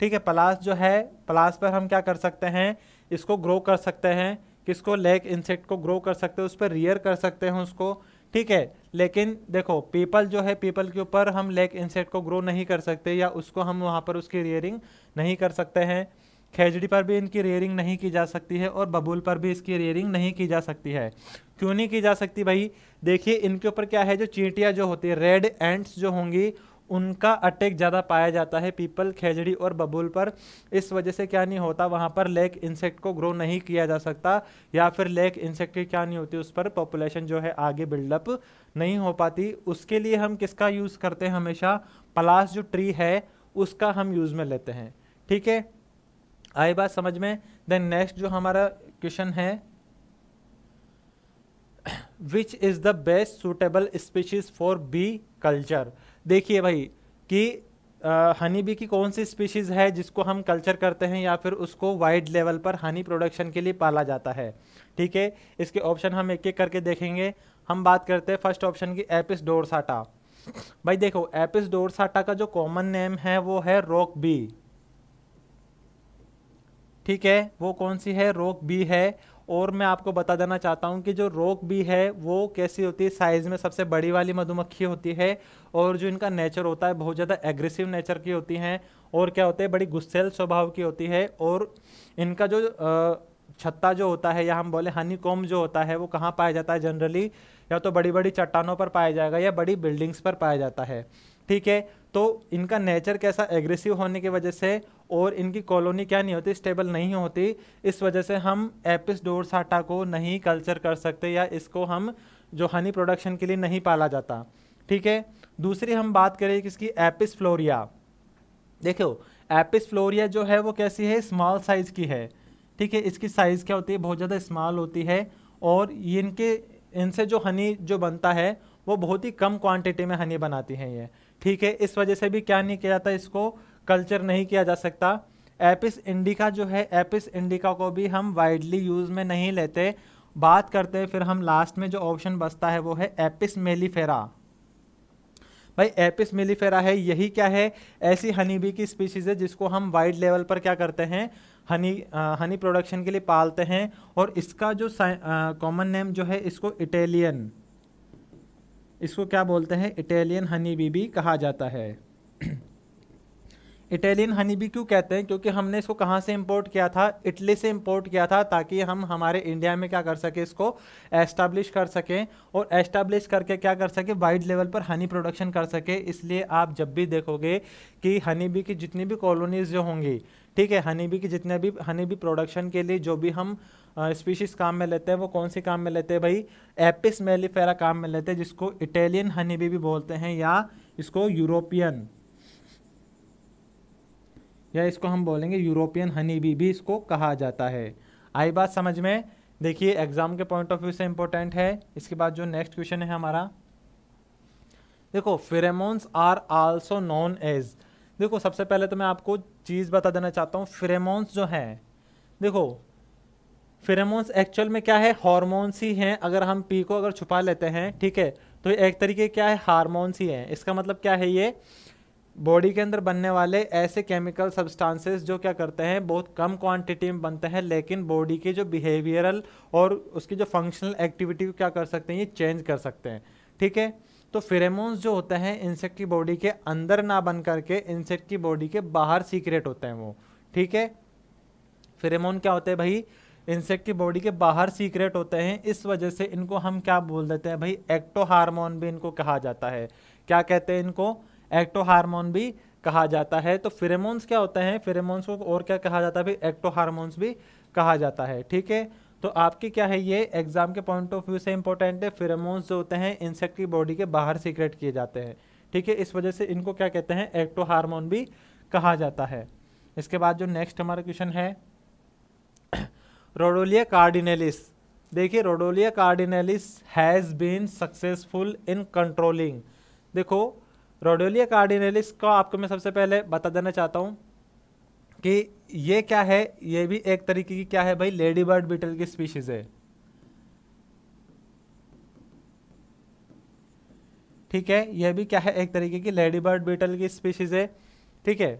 ठीक है प्लास जो है प्लास पर हम क्या कर सकते हैं इसको ग्रो कर सकते हैं किसको लेग इंसेक्ट को ग्रो कर सकते हैं उस पर रियर कर सकते हैं उसको ठीक है लेकिन देखो पीपल जो है पीपल के ऊपर हम लेग इंसेक्ट को ग्रो नहीं कर सकते या उसको हम वहाँ पर उसकी रियरिंग नहीं कर सकते हैं खेजड़ी पर भी इनकी रेयरिंग नहीं की जा सकती है और बबूल पर भी इसकी रेयरिंग नहीं की जा सकती है क्यों नहीं की जा सकती भाई देखिए इनके ऊपर क्या है जो चींटियाँ जो होती है रेड एंड्स जो होंगी उनका अटैक ज़्यादा पाया जाता है पीपल खेजड़ी और बबूल पर इस वजह से क्या नहीं होता वहाँ पर लेक इंसेक्ट को ग्रो नहीं किया जा सकता या फिर लेक इंसेक्ट की क्या नहीं होती उस पर पॉपुलेशन जो है आगे बिल्डअप नहीं हो पाती उसके लिए हम किसका यूज़ करते हैं हमेशा पलास जो ट्री है उसका हम यूज़ में लेते हैं ठीक है आई बात समझ में देन नेक्स्ट जो हमारा क्वेश्चन है which is the best suitable species for bee culture देखिए भाई कि हनी बी की कौन सी स्पीशीज़ है जिसको हम कल्चर करते हैं या फिर उसको वाइड लेवल पर हनी प्रोडक्शन के लिए पाला जाता है ठीक है इसके ऑप्शन हम एक एक करके देखेंगे हम बात करते हैं फर्स्ट ऑप्शन की एपिस डोरसाटा भाई देखो एपिस डोरसाटा का जो कॉमन नेम है वो है रोक बी ठीक है वो कौन सी है रोक बी है और मैं आपको बता देना चाहता हूँ कि जो रोक भी है वो कैसी होती है साइज़ में सबसे बड़ी वाली मधुमक्खी होती है और जो इनका नेचर होता है बहुत ज़्यादा एग्रेसिव नेचर की होती हैं और क्या होते हैं बड़ी गुस्सेल स्वभाव की होती है और इनका जो छत्ता जो होता है या हम बोले हनी जो होता है वो कहाँ पाया जाता है जनरली या तो बड़ी बड़ी चट्टानों पर पाया जाएगा या बड़ी बिल्डिंग्स पर पाया जाता है ठीक है तो इनका नेचर कैसा एग्रेसिव होने की वजह से और इनकी कॉलोनी क्या नहीं होती स्टेबल नहीं होती इस वजह से हम एपिस डोरसाटा को नहीं कल्चर कर सकते या इसको हम जो हनी प्रोडक्शन के लिए नहीं पाला जाता ठीक है दूसरी हम बात करें किसकी एपिस फ्लोरिया देखो एपिस फ्लोरिया जो है वो कैसी है स्मॉल साइज़ की है ठीक है इसकी साइज़ क्या होती है बहुत ज़्यादा स्मॉल होती है और इनके इनसे जो हनी जो बनता है वो बहुत ही कम क्वांटिटी में हनी बनाती हैं ये ठीक है इस वजह से भी क्या नहीं किया जाता इसको कल्चर नहीं किया जा सकता एपिस इंडिका जो है एपिस इंडिका को भी हम वाइडली यूज़ में नहीं लेते बात करते हैं फिर हम लास्ट में जो ऑप्शन बचता है वो है एपिस मेलीफेरा भाई एपिस मेलीफेरा है यही क्या है ऐसी हनी बी की स्पीशीज़ है जिसको हम वाइड लेवल पर क्या करते हैं हनी आ, हनी प्रोडक्शन के लिए पालते हैं और इसका जो कॉमन नेम जो है इसको इटालियन इसको क्या बोलते हैं इटालियन हनी बी भी कहा जाता है इटालियन हनी बी क्यों कहते हैं क्योंकि हमने इसको कहाँ से इंपोर्ट किया था इटली से इंपोर्ट किया था ताकि हम हमारे इंडिया में क्या कर सकें इसको एस्टाब्लिश कर सकें और एस्टाब्लिश करके क्या कर सकें वाइड लेवल पर हनी प्रोडक्शन कर सकें इसलिए आप जब भी देखोगे कि हनी बी की जितनी भी कॉलोनीज़ जो होंगी ठीक है हनी बी की जितने भी हनी बी प्रोडक्शन के लिए जो भी हम स्पीशीज काम में लेते हैं वो कौन सी काम में लेते हैं भाई एपिस मेलीफेरा काम में लेते हैं जिसको इटालियन हनी बी भी बोलते हैं या इसको यूरोपियन या इसको हम बोलेंगे यूरोपियन हनी बी भी इसको कहा जाता है आई बात समझ में देखिए एग्ज़ाम के पॉइंट ऑफ व्यू से इंपॉर्टेंट है इसके बाद जो नेक्स्ट क्वेश्चन है हमारा देखो pheromones are also known as देखो सबसे पहले तो मैं आपको चीज़ बता देना चाहता हूँ फेरेमोन्स जो हैं देखो फेरेमोन्स एक्चुअल में क्या है हॉर्मोन्स ही हैं अगर हम पी को अगर छुपा लेते हैं ठीक है तो एक तरीके क्या है हारमोन्स ही हैं इसका मतलब क्या है ये बॉडी के अंदर बनने वाले ऐसे केमिकल सब्सटेंसेस जो क्या करते हैं बहुत कम क्वांटिटी में बनते हैं लेकिन बॉडी के जो बिहेवियरल और उसकी जो फंक्शनल एक्टिविटी को क्या कर सकते हैं ये चेंज कर सकते हैं ठीक है तो फेरेमोन्स जो होते हैं इंसेक्ट की बॉडी के अंदर ना बन करके इंसेक्ट की बॉडी के बाहर सीक्रेट होते हैं वो ठीक है फेरेमोन क्या होते हैं भाई इंसेक्ट की बॉडी के बाहर सीक्रेट होते हैं इस वजह से इनको हम क्या बोल देते हैं भाई एक्टो हारमोन भी इनको कहा जाता है क्या कहते हैं इनको एक्टो हारमोन भी कहा जाता है तो फिरेमोन्स क्या होते हैं फिरेमोन्स को और क्या कहा जाता है भाई एक्टो हारमोन्स भी कहा जाता है ठीक है तो आपके क्या है ये एग्ज़ाम के पॉइंट ऑफ व्यू से इंपॉर्टेंट है फिरमोन्स जो होते हैं इंसेक्ट की बॉडी के बाहर सीक्रेट किए जाते हैं ठीक है इस वजह से इनको क्या कहते हैं एक्टो हार्मोन भी कहा जाता है इसके बाद जो नेक्स्ट हमारा क्वेश्चन है रोडोलिया [COUGHS] कार्डिनेलिस देखिए Rodolia cardinalis has been successful in controlling देखो रोडोलिया कार्डिनेलिस का आपको मैं सबसे पहले बता देना चाहता हूँ कि ये क्या है ये भी एक तरीके की क्या है भाई लेडी बर्ड बीटल की स्पीशीज़ है ठीक है यह भी क्या है एक तरीके की लेडी बर्ड बीटल की स्पीशीज़ है ठीक है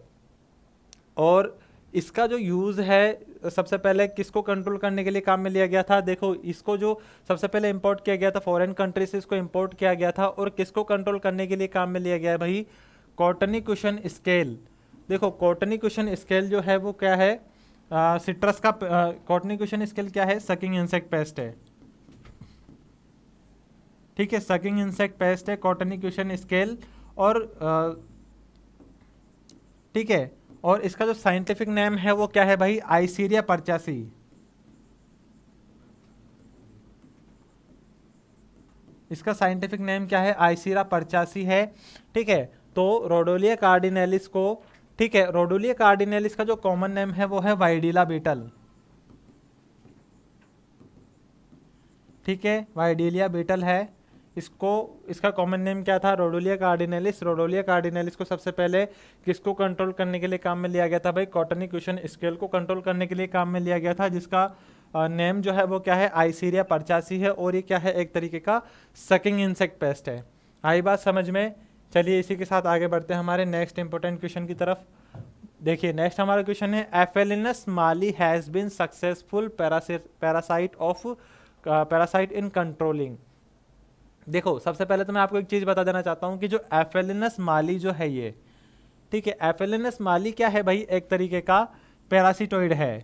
और इसका जो यूज़ है सबसे पहले किसको कंट्रोल करने के लिए काम में लिया गया था देखो इसको जो सबसे पहले इंपोर्ट किया गया था फॉरेन कंट्री से इसको इंपोर्ट किया गया था और किसको कंट्रोल करने के लिए काम में लिया गया है भाई कॉटनी क्वेश्चन स्केल देखो क्वेश्चन स्केल जो है वो क्या है सिट्रस का कॉटनी क्वेश्चन स्केल क्या है सकिंग इंसेक्ट पेस्ट है ठीक है सकिंग इंसेक्ट पेस्ट है क्वेश्चन स्केल और ठीक है और इसका जो साइंटिफिक नेम है वो क्या है भाई आइसीरिया परचासी इसका साइंटिफिक नेम क्या है आइसीरा परचासी है ठीक है तो रोडोलिया कार्डिनेलिस को ठीक है रोडोलिया कार्डिनेलिस का जो कॉमन नेम है वो है वाइडिला बीटल ठीक है वाइडिलिया बीटल है इसको इसका कॉमन नेम क्या था रोडोलिया कार्डिनेलिस रोडोलिया कार्डिनेलिस को सबसे पहले किसको कंट्रोल करने के लिए काम में लिया गया था भाई कॉटनी क्वेश्चन स्केल को कंट्रोल करने के लिए काम में लिया गया था जिसका नेम जो है वो क्या है आइसीरिया परचासी है और ये क्या है एक तरीके का सकिंग इंसेक्ट पेस्ट है आई बात समझ में चलिए इसी के साथ आगे बढ़ते हैं हमारे नेक्स्ट इंपॉर्टेंट क्वेश्चन की तरफ देखिए नेक्स्ट हमारा क्वेश्चन है Aphelinus mali has been successful parasite of parasite in controlling देखो सबसे पहले तो मैं आपको एक चीज़ बता देना चाहता हूँ कि जो एफेलिनस माली जो है ये ठीक है एफेलिनस माली क्या है भाई एक तरीके का पैरासिटोइड है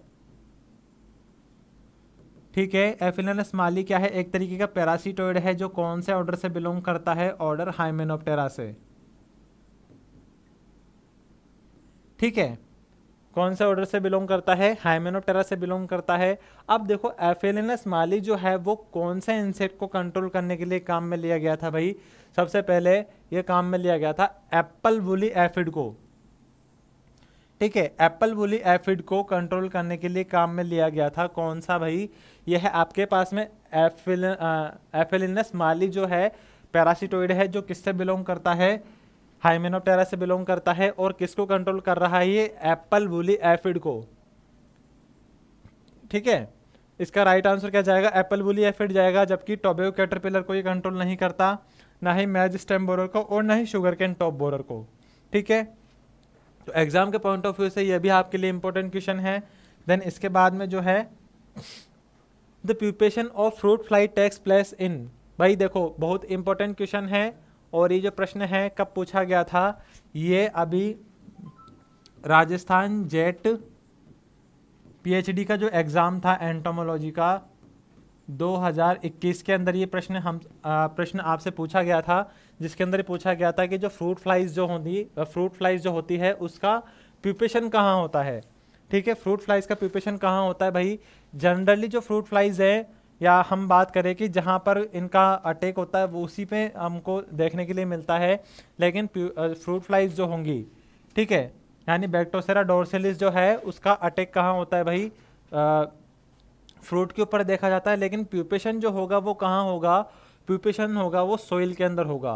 ठीक है एफिलनस माली क्या है एक तरीके का पैरासीटोइड है जो कौन से ऑर्डर से बिलोंग करता है ऑर्डर हाइमेनोप्टेरा से ठीक है कौन से ऑर्डर से बिलोंग करता है हाइमेनोप्टेरा से बिलोंग करता है अब देखो एफेलिनस माली जो है वो कौन से इंसेक्ट को कंट्रोल करने के लिए काम में लिया गया था भाई सबसे पहले ये काम में लिया गया था एप्पल वुली एफिड को ठीक है एप्पल बुली एफिड को कंट्रोल करने के लिए काम में लिया गया था कौन सा भाई यह है आपके पास में एफिल एफिलिनस माली जो है पैरासिटोइड है जो किससे बिलोंग करता है हाइमेनोटेरा से बिलोंग करता है और किसको कंट्रोल कर रहा है ये एप्पल बुली एफिड को ठीक है इसका राइट आंसर क्या जाएगा एप्पल बुली एफिड जाएगा जबकि टोबेव कैटरपिलर को ये कंट्रोल नहीं करता ना ही मैज स्टेम बोरर को और ना ही शुगर कैन टॉप बोरर को ठीक है तो एग्ज़ाम के पॉइंट ऑफ व्यू से यह भी आपके लिए इंपॉर्टेंट क्वेश्चन है देन इसके बाद में जो है the pupation of fruit fly takes place in भाई देखो बहुत इंपॉर्टेंट क्वेश्चन है और ये जो प्रश्न है कब पूछा गया था ये अभी राजस्थान जेट पीएचडी का जो एग्ज़ाम था एंटोमोलॉजी का 2021 के अंदर ये प्रश्न हम प्रश्न आपसे पूछा गया था जिसके अंदर पूछा गया था कि जो फ्रूट फ्लाइज जो होती फ्रूट फ्लाइज जो होती है उसका प्यूपेशन कहाँ होता है ठीक है फ्रूट फ्लाइज का प्यूपेशन कहाँ होता है भाई जनरली जो फ्रूट फ्लाइज है या हम बात करें कि जहाँ पर इनका अटैक होता है वो उसी पे हमको देखने के लिए मिलता है लेकिन फ्रूट फ्लाइज जो होंगी ठीक है यानी बैक्टोसेरा डोरसेलिस जो है उसका अटैक कहाँ होता है भाई आ, फ्रूट के ऊपर देखा जाता है लेकिन प्यूपेशन जो होगा वो कहाँ होगा प्यूपेशन होगा वो सोइल के अंदर होगा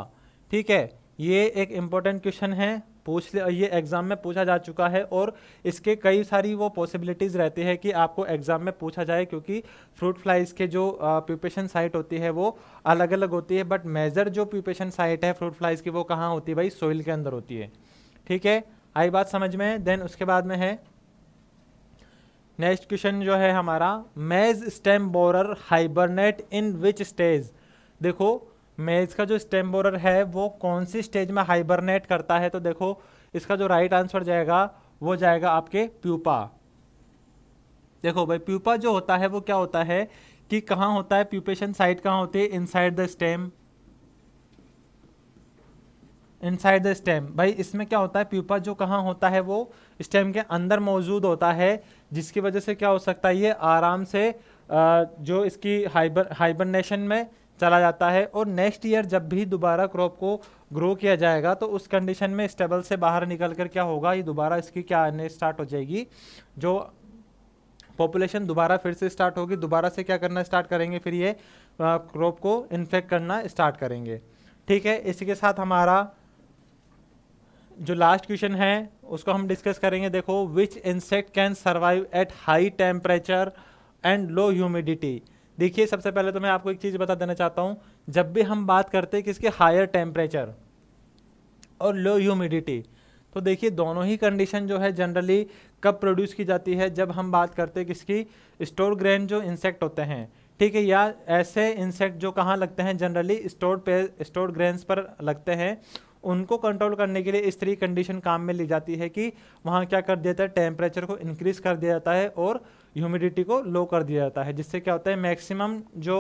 ठीक है ये एक इम्पॉर्टेंट क्वेश्चन है पूछ ले ये एग्ज़ाम में पूछा जा चुका है और इसके कई सारी वो पॉसिबिलिटीज़ रहती है कि आपको एग्ज़ाम में पूछा जाए क्योंकि फ्रूट फ्लाइज़ के जो प्यूपेशन साइट होती है वो अलग अलग होती है बट मेजर जो प्यूपेशन साइट है फ्रूट फ्लाइज़ की वो कहाँ होती है भाई सोइल के अंदर होती है ठीक है आई बात समझ में देन उसके बाद में है नेक्स्ट क्वेश्चन जो है हमारा maize stem borer hibernate in which stage देखो मेज का जो स्टेम बोरर है वो कौन सी स्टेज में हाइबरनेट करता है तो देखो इसका जो राइट आंसर जाएगा वो जाएगा आपके प्यूपा देखो भाई प्यूपा जो होता है वो क्या होता है कि कहाँ होता है प्यूपेशन साइट कहाँ होती है inside the stem inside the stem भाई इसमें क्या होता है प्यूपा जो कहाँ होता है वो स्टेम के अंदर मौजूद होता है जिसकी वजह से क्या हो सकता है ये आराम से जो इसकी हाइबर हाइबरनेशन में चला जाता है और नेक्स्ट ईयर जब भी दोबारा क्रॉप को ग्रो किया जाएगा तो उस कंडीशन में स्टेबल से बाहर निकल कर क्या होगा ये दोबारा इसकी क्या आने स्टार्ट हो जाएगी जो पॉपुलेशन दोबारा फिर से स्टार्ट होगी दोबारा से क्या करना स्टार्ट करेंगे फिर ये क्रॉप को इन्फेक्ट करना स्टार्ट करेंगे ठीक है इसी के साथ हमारा जो लास्ट क्वेश्चन है उसको हम डिस्कस करेंगे देखो which insect can survive at high temperature and low humidity देखिए सबसे पहले तो मैं आपको एक चीज़ बता देना चाहता हूँ जब भी हम बात करते हैं किसके हायर टेम्परेचर और लो ह्यूमिडिटी तो देखिए दोनों ही कंडीशन जो है जनरली कब प्रोड्यूस की जाती है जब हम बात करते हैं किसकी स्टोर ग्रेन जो इंसेक्ट होते हैं ठीक है या ऐसे इंसेक्ट जो कहाँ लगते हैं जनरली स्टोर पे स्टोर ग्रेन्स पर लगते हैं उनको कंट्रोल करने के लिए इस तरह कंडीशन काम में ली जाती है कि वहाँ क्या कर दिया जाता है टेम्परेचर को इंक्रीज कर दिया जाता है और ह्यूमिडिटी को लो कर दिया जाता है जिससे क्या होता है मैक्सिमम जो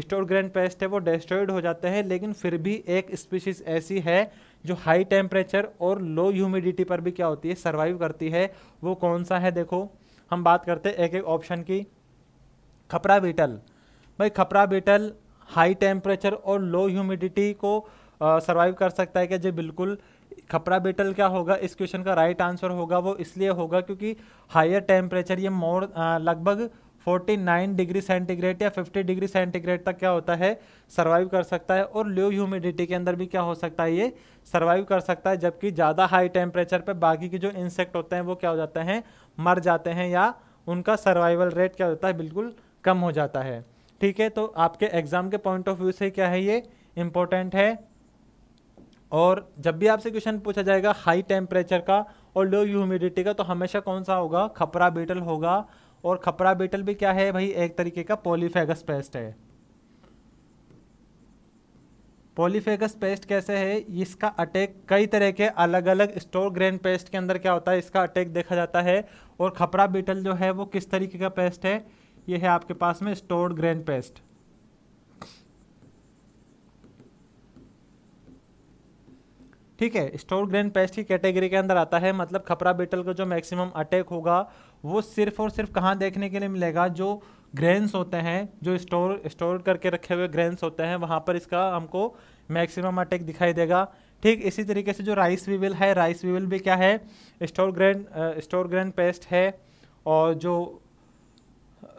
स्टोर ग्रैंड पेस्ट है वो डिस्ट्रॉयड हो जाते हैं लेकिन फिर भी एक स्पीशीज़ ऐसी है जो हाई टेम्परेचर और लो ह्यूमिडिटी पर भी क्या होती है सर्वाइव करती है वो कौन सा है देखो हम बात करते हैं एक एक ऑप्शन की खपरा बीटल भाई खपरा बीटल हाई टेम्परेचर और लो ह्यूमिडिटी को सर्वाइव कर सकता है क्या जी बिल्कुल खपरा बेटल क्या होगा इस क्वेश्चन का राइट आंसर होगा वो इसलिए होगा क्योंकि हायर टेम्परेचर ये मोर लगभग 49 डिग्री सेंटीग्रेड या 50 डिग्री सेंटीग्रेड तक क्या होता है सर्वाइव कर सकता है और लो ह्यूमिडिटी के अंदर भी क्या हो सकता है ये सर्वाइव कर सकता है जबकि ज़्यादा हाई टेम्परेचर पे बाकी के जो इंसेक्ट होते हैं वो क्या हो जाते हैं मर जाते हैं या उनका सर्वाइवल रेट क्या होता है बिल्कुल कम हो जाता है ठीक है तो आपके एग्ज़ाम के पॉइंट ऑफ व्यू से क्या है ये इम्पोर्टेंट है और जब भी आपसे क्वेश्चन पूछा जाएगा हाई टेम्परेचर का और लो ह्यूमिडिटी का तो हमेशा कौन सा होगा खपरा बीटल होगा और खपरा बीटल भी क्या है भाई एक तरीके का पोलीफेगस पेस्ट है पोलीफेगस पेस्ट कैसे है इसका अटैक कई तरह के अलग अलग स्टोर ग्रेन पेस्ट के अंदर क्या होता है इसका अटैक देखा जाता है और खपरा बीटल जो है वो किस तरीके का पेस्ट है ये है आपके पास में स्टोर ग्रेन पेस्ट ठीक है स्टोर ग्रेन पेस्ट की कैटेगरी के अंदर आता है मतलब खपरा बीटल का जो मैक्सिमम अटैक होगा वो सिर्फ और सिर्फ कहाँ देखने के लिए मिलेगा जो ग्रेन्स होते हैं जो स्टोर स्टोर करके रखे हुए ग्रेन्स होते हैं वहाँ पर इसका हमको मैक्सिमम अटैक दिखाई देगा ठीक इसी तरीके से जो राइस वीविल है राइस वीविल भी क्या है store grain store grain pest है और जो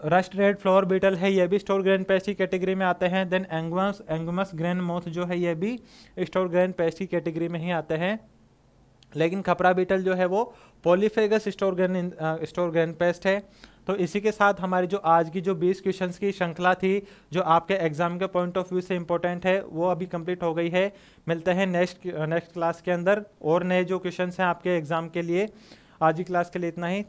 रस्ट रेड फ्लोर बीटल है ये भी स्टोर ग्रैन पेस्ट की कैटेगरी में आते हैं then Angoumois Angoumois grain moth जो है ये भी स्टोर ग्रैन पेस्ट की कैटेगरी में ही आते हैं लेकिन खपरा बीटल जो है वो polyphagous store grain store grain pest है तो इसी के साथ हमारी जो आज की जो 20 क्वेश्चन की श्रृंखला थी जो आपके एग्जाम के पॉइंट ऑफ व्यू से इंपॉर्टेंट है वो अभी कंप्लीट हो गई है मिलते हैं नेक्स्ट नेक्स्ट क्लास के अंदर और नए जो क्वेश्चन हैं आपके एग्जाम के लिए आज की क्लास के लिए इतना ही